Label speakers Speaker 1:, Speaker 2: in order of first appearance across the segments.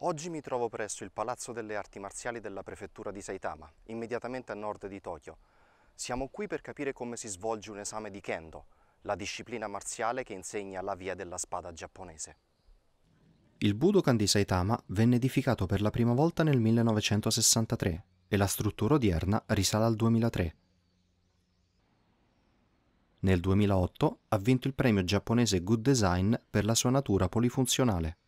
Speaker 1: Oggi mi trovo presso il Palazzo delle Arti Marziali della Prefettura di Saitama, immediatamente a nord di Tokyo. Siamo qui per capire come si svolge un esame di Kendo, la disciplina marziale che insegna la via della spada giapponese. Il Budokan di Saitama venne edificato per la prima volta nel 1963 e la struttura odierna risale al 2003. Nel 2008 ha vinto il premio giapponese Good Design per la sua natura polifunzionale.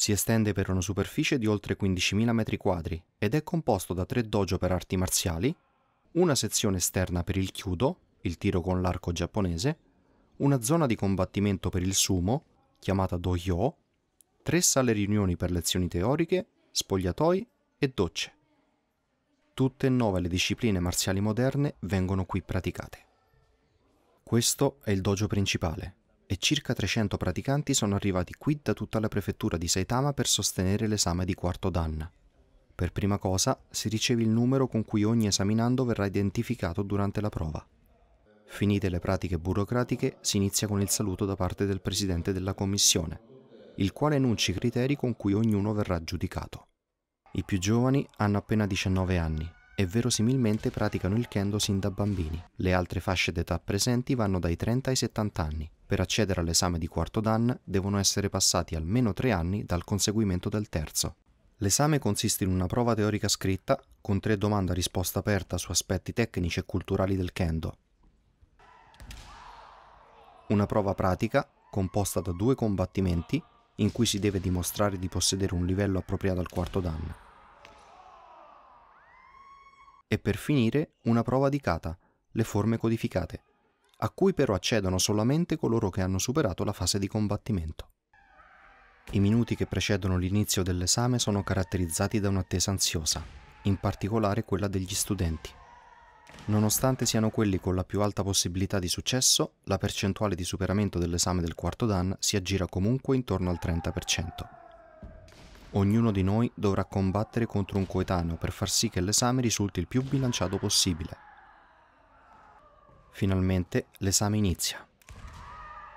Speaker 1: Si estende per una superficie di oltre 15.000 m2 ed è composto da tre dojo per arti marziali, una sezione esterna per il chiudo, il tiro con l'arco giapponese, una zona di combattimento per il sumo, chiamata do dojo, tre sale riunioni per lezioni teoriche, spogliatoi e docce. Tutte e nove le discipline marziali moderne vengono qui praticate. Questo è il dojo principale, e circa 300 praticanti sono arrivati qui da tutta la prefettura di Saitama per sostenere l'esame di quarto dan. Per prima cosa si riceve il numero con cui ogni esaminando verrà identificato durante la prova. Finite le pratiche burocratiche, si inizia con il saluto da parte del presidente della commissione, il quale enuncia i criteri con cui ognuno verrà giudicato. I più giovani hanno appena 19 anni e verosimilmente praticano il kendo sin da bambini. Le altre fasce d'età presenti vanno dai 30 ai 70 anni per accedere all'esame di quarto Dan devono essere passati almeno tre anni dal conseguimento del terzo. L'esame consiste in una prova teorica scritta con tre domande a risposta aperta su aspetti tecnici e culturali del kendo. Una prova pratica composta da due combattimenti in cui si deve dimostrare di possedere un livello appropriato al quarto dan. E per finire una prova di kata, le forme codificate, a cui però accedono solamente coloro che hanno superato la fase di combattimento. I minuti che precedono l'inizio dell'esame sono caratterizzati da un'attesa ansiosa, in particolare quella degli studenti. Nonostante siano quelli con la più alta possibilità di successo, la percentuale di superamento dell'esame del quarto Dan si aggira comunque intorno al 30%. Ognuno di noi dovrà combattere contro un coetaneo per far sì che l'esame risulti il più bilanciato possibile, Finalmente l'esame inizia.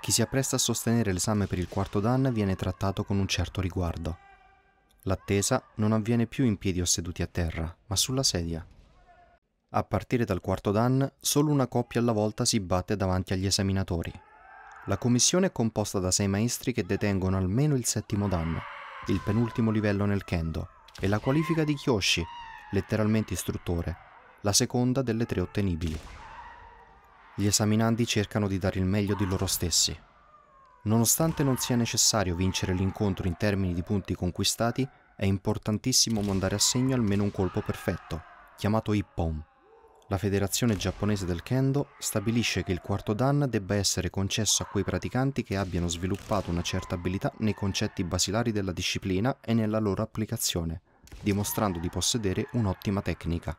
Speaker 1: Chi si appresta a sostenere l'esame per il quarto dan viene trattato con un certo riguardo. L'attesa non avviene più in piedi o seduti a terra, ma sulla sedia. A partire dal quarto dan, solo una coppia alla volta si batte davanti agli esaminatori. La commissione è composta da sei maestri che detengono almeno il settimo dan, il penultimo livello nel kendo, e la qualifica di Kyoshi, letteralmente istruttore, la seconda delle tre ottenibili. Gli esaminandi cercano di dare il meglio di loro stessi. Nonostante non sia necessario vincere l'incontro in termini di punti conquistati, è importantissimo mandare a segno almeno un colpo perfetto, chiamato Ippon. La Federazione Giapponese del Kendo stabilisce che il quarto dan debba essere concesso a quei praticanti che abbiano sviluppato una certa abilità nei concetti basilari della disciplina e nella loro applicazione, dimostrando di possedere un'ottima tecnica.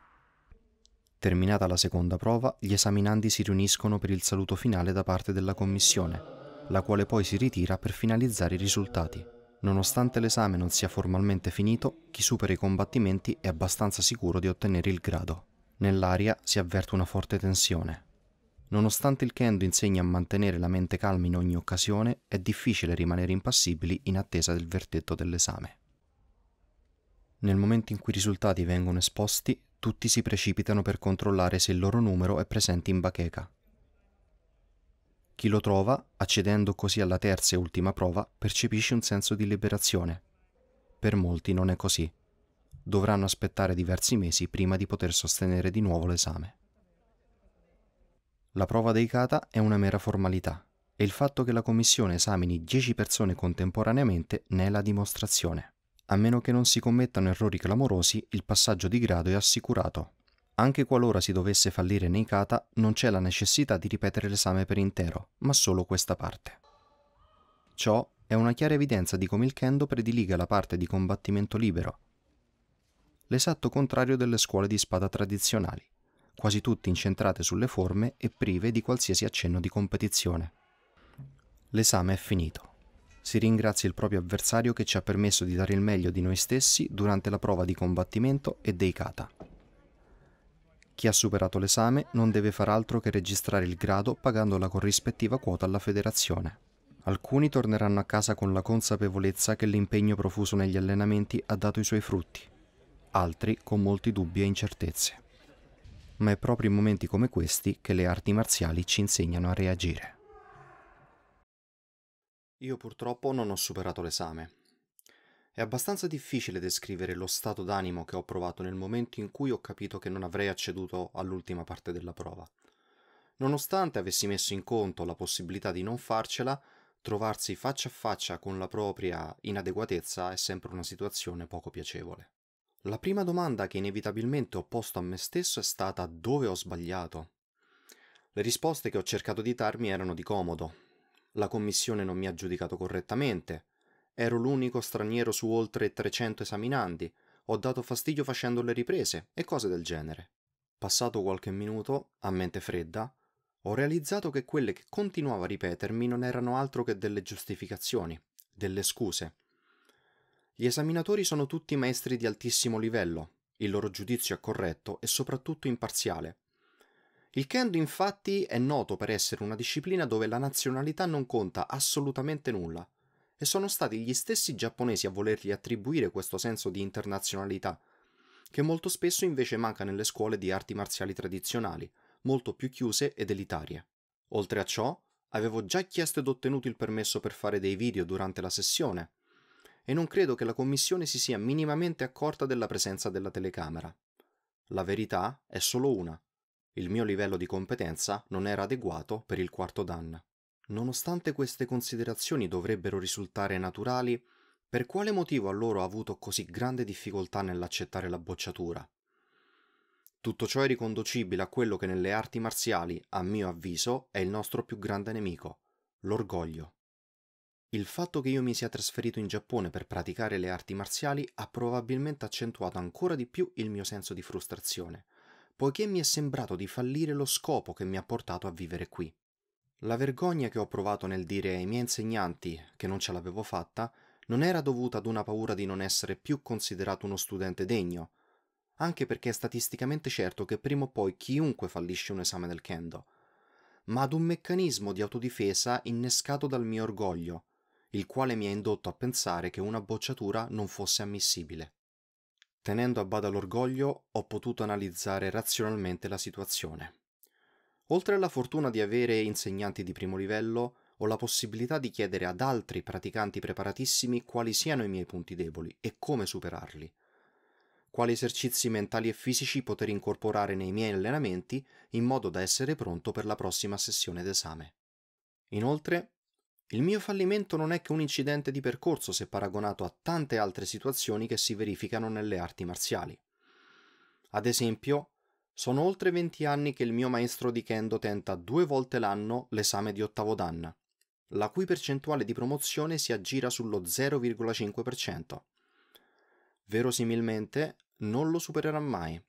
Speaker 1: Terminata la seconda prova, gli esaminandi si riuniscono per il saluto finale da parte della commissione, la quale poi si ritira per finalizzare i risultati. Nonostante l'esame non sia formalmente finito, chi supera i combattimenti è abbastanza sicuro di ottenere il grado. Nell'aria si avverte una forte tensione. Nonostante il Kendo insegni a mantenere la mente calma in ogni occasione, è difficile rimanere impassibili in attesa del verdetto dell'esame. Nel momento in cui i risultati vengono esposti, tutti si precipitano per controllare se il loro numero è presente in bacheca. Chi lo trova, accedendo così alla terza e ultima prova, percepisce un senso di liberazione. Per molti non è così. Dovranno aspettare diversi mesi prima di poter sostenere di nuovo l'esame. La prova dei kata è una mera formalità e il fatto che la commissione esamini 10 persone contemporaneamente ne è la dimostrazione. A meno che non si commettano errori clamorosi, il passaggio di grado è assicurato. Anche qualora si dovesse fallire nei kata, non c'è la necessità di ripetere l'esame per intero, ma solo questa parte. Ciò è una chiara evidenza di come il kendo prediliga la parte di combattimento libero, l'esatto contrario delle scuole di spada tradizionali, quasi tutte incentrate sulle forme e prive di qualsiasi accenno di competizione. L'esame è finito si ringrazia il proprio avversario che ci ha permesso di dare il meglio di noi stessi durante la prova di combattimento e dei kata. Chi ha superato l'esame non deve far altro che registrare il grado pagando la corrispettiva quota alla federazione. Alcuni torneranno a casa con la consapevolezza che l'impegno profuso negli allenamenti ha dato i suoi frutti, altri con molti dubbi e incertezze. Ma è proprio in momenti come questi che le arti marziali ci insegnano a reagire. Io purtroppo non ho superato l'esame. È abbastanza difficile descrivere lo stato d'animo che ho provato nel momento in cui ho capito che non avrei acceduto all'ultima parte della prova. Nonostante avessi messo in conto la possibilità di non farcela, trovarsi faccia a faccia con la propria inadeguatezza è sempre una situazione poco piacevole. La prima domanda che inevitabilmente ho posto a me stesso è stata dove ho sbagliato. Le risposte che ho cercato di darmi erano di comodo, la commissione non mi ha giudicato correttamente, ero l'unico straniero su oltre 300 esaminandi, ho dato fastidio facendo le riprese e cose del genere. Passato qualche minuto, a mente fredda, ho realizzato che quelle che continuava a ripetermi non erano altro che delle giustificazioni, delle scuse. Gli esaminatori sono tutti maestri di altissimo livello, il loro giudizio è corretto e soprattutto imparziale. Il kendo infatti è noto per essere una disciplina dove la nazionalità non conta assolutamente nulla, e sono stati gli stessi giapponesi a volergli attribuire questo senso di internazionalità, che molto spesso invece manca nelle scuole di arti marziali tradizionali, molto più chiuse ed elitarie. Oltre a ciò, avevo già chiesto ed ottenuto il permesso per fare dei video durante la sessione, e non credo che la commissione si sia minimamente accorta della presenza della telecamera. La verità è solo una il mio livello di competenza non era adeguato per il quarto dan. Nonostante queste considerazioni dovrebbero risultare naturali, per quale motivo allora ho avuto così grande difficoltà nell'accettare la bocciatura? Tutto ciò è riconducibile a quello che nelle arti marziali, a mio avviso, è il nostro più grande nemico, l'orgoglio. Il fatto che io mi sia trasferito in Giappone per praticare le arti marziali ha probabilmente accentuato ancora di più il mio senso di frustrazione, poiché mi è sembrato di fallire lo scopo che mi ha portato a vivere qui. La vergogna che ho provato nel dire ai miei insegnanti che non ce l'avevo fatta non era dovuta ad una paura di non essere più considerato uno studente degno, anche perché è statisticamente certo che prima o poi chiunque fallisce un esame del kendo, ma ad un meccanismo di autodifesa innescato dal mio orgoglio, il quale mi ha indotto a pensare che una bocciatura non fosse ammissibile. Tenendo a bada l'orgoglio, ho potuto analizzare razionalmente la situazione. Oltre alla fortuna di avere insegnanti di primo livello, ho la possibilità di chiedere ad altri praticanti preparatissimi quali siano i miei punti deboli e come superarli, quali esercizi mentali e fisici poter incorporare nei miei allenamenti in modo da essere pronto per la prossima sessione d'esame. Inoltre, il mio fallimento non è che un incidente di percorso se paragonato a tante altre situazioni che si verificano nelle arti marziali. Ad esempio, sono oltre 20 anni che il mio maestro di Kendo tenta due volte l'anno l'esame di ottavo danna, la cui percentuale di promozione si aggira sullo 0,5%. Verosimilmente non lo supererà mai.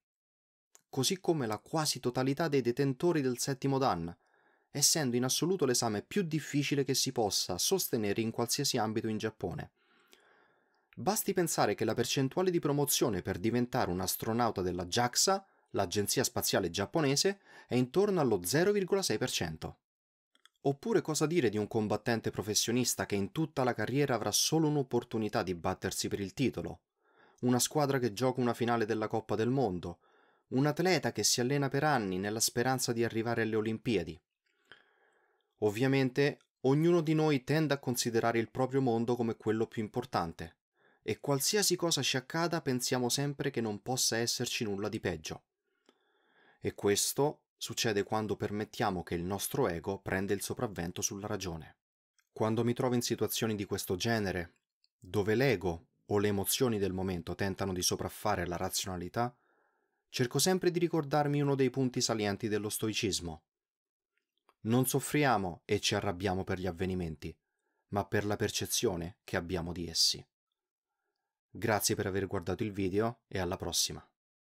Speaker 1: Così come la quasi totalità dei detentori del settimo dan, essendo in assoluto l'esame più difficile che si possa sostenere in qualsiasi ambito in Giappone. Basti pensare che la percentuale di promozione per diventare un astronauta della JAXA, l'agenzia spaziale giapponese, è intorno allo 0,6%. Oppure cosa dire di un combattente professionista che in tutta la carriera avrà solo un'opportunità di battersi per il titolo? Una squadra che gioca una finale della Coppa del Mondo? Un atleta che si allena per anni nella speranza di arrivare alle Olimpiadi? Ovviamente ognuno di noi tende a considerare il proprio mondo come quello più importante e qualsiasi cosa ci accada pensiamo sempre che non possa esserci nulla di peggio. E questo succede quando permettiamo che il nostro ego prenda il sopravvento sulla ragione. Quando mi trovo in situazioni di questo genere, dove l'ego o le emozioni del momento tentano di sopraffare la razionalità, cerco sempre di ricordarmi uno dei punti salienti dello stoicismo, non soffriamo e ci arrabbiamo per gli avvenimenti, ma per la percezione che abbiamo di essi. Grazie per aver guardato il video e alla prossima.